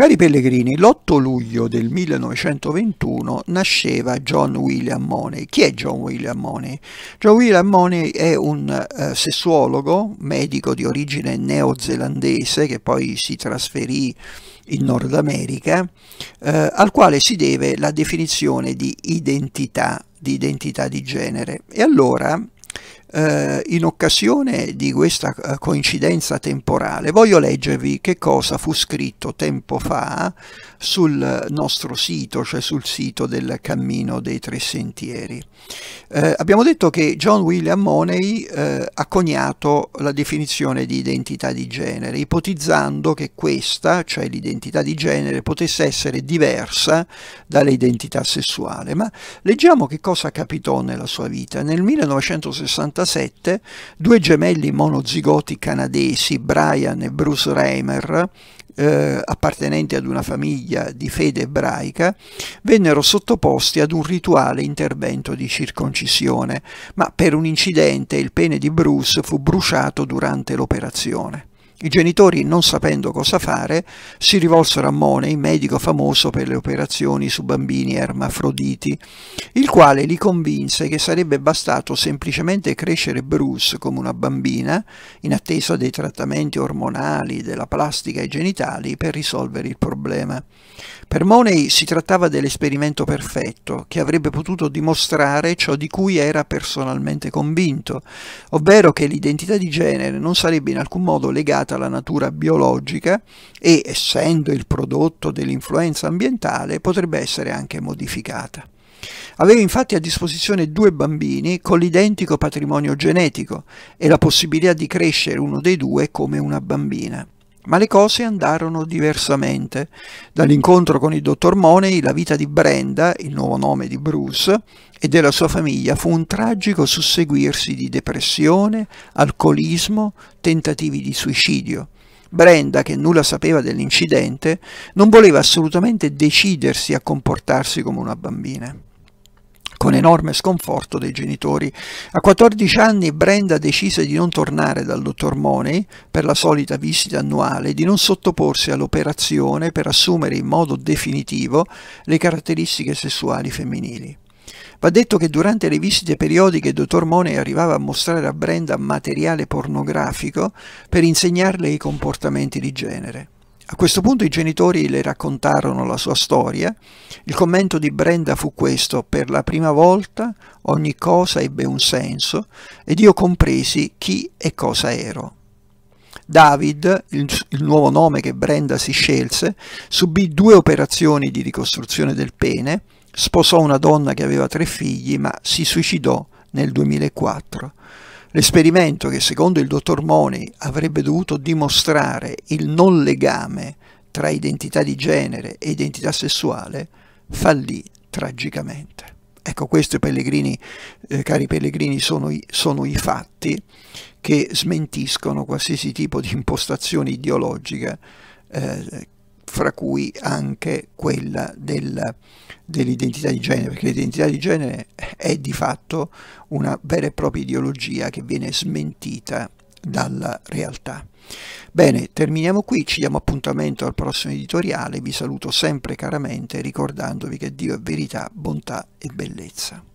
Cari pellegrini, l'8 luglio del 1921 nasceva John William Money. Chi è John William Money? John William Money è un eh, sessuologo, medico di origine neozelandese che poi si trasferì in Nord America, eh, al quale si deve la definizione di identità, di identità di genere. E allora eh, in occasione di questa eh, coincidenza temporale voglio leggervi che cosa fu scritto tempo fa sul nostro sito, cioè sul sito del Cammino dei Tre Sentieri. Eh, abbiamo detto che John William Money eh, ha coniato la definizione di identità di genere, ipotizzando che questa, cioè l'identità di genere, potesse essere diversa dall'identità sessuale. Ma leggiamo che cosa capitò nella sua vita. Nel 1968 1987, due gemelli monozigoti canadesi, Brian e Bruce Reimer, eh, appartenenti ad una famiglia di fede ebraica, vennero sottoposti ad un rituale intervento di circoncisione, ma per un incidente il pene di Bruce fu bruciato durante l'operazione. I genitori, non sapendo cosa fare, si rivolsero a Money, medico famoso per le operazioni su bambini ermafroditi, il quale li convinse che sarebbe bastato semplicemente crescere Bruce come una bambina, in attesa dei trattamenti ormonali, della plastica ai genitali, per risolvere il problema. Per Money si trattava dell'esperimento perfetto, che avrebbe potuto dimostrare ciò di cui era personalmente convinto, ovvero che l'identità di genere non sarebbe in alcun modo legata legata alla natura biologica e, essendo il prodotto dell'influenza ambientale, potrebbe essere anche modificata. Aveva infatti a disposizione due bambini con l'identico patrimonio genetico e la possibilità di crescere uno dei due come una bambina. Ma le cose andarono diversamente. Dall'incontro con il dottor Money, la vita di Brenda, il nuovo nome di Bruce, e della sua famiglia fu un tragico susseguirsi di depressione, alcolismo, tentativi di suicidio. Brenda, che nulla sapeva dell'incidente, non voleva assolutamente decidersi a comportarsi come una bambina con enorme sconforto dei genitori. A 14 anni Brenda decise di non tornare dal dottor Money per la solita visita annuale e di non sottoporsi all'operazione per assumere in modo definitivo le caratteristiche sessuali femminili. Va detto che durante le visite periodiche il dottor Money arrivava a mostrare a Brenda materiale pornografico per insegnarle i comportamenti di genere. A questo punto i genitori le raccontarono la sua storia. Il commento di Brenda fu questo: Per la prima volta ogni cosa ebbe un senso ed io compresi chi e cosa ero. David, il, il, nuovo nome che Brenda si scelse, subì due operazioni di ricostruzione del pene, sposò una donna che aveva tre figli, ma si suicidò nel 2004. L'esperimento che secondo il dottor Moni avrebbe dovuto dimostrare il non legame tra identità di genere e identità sessuale fallì tragicamente. Ecco, questi pellegrini, eh, cari pellegrini, sono i, sono i, fatti che smentiscono qualsiasi tipo di impostazione ideologica eh, fra cui anche quella del, dell'identità di genere, perché l'identità di genere è di fatto una vera e propria ideologia che viene smentita dalla realtà. Bene, terminiamo qui, ci diamo appuntamento al prossimo editoriale, vi saluto sempre caramente ricordandovi che Dio è verità, bontà e bellezza.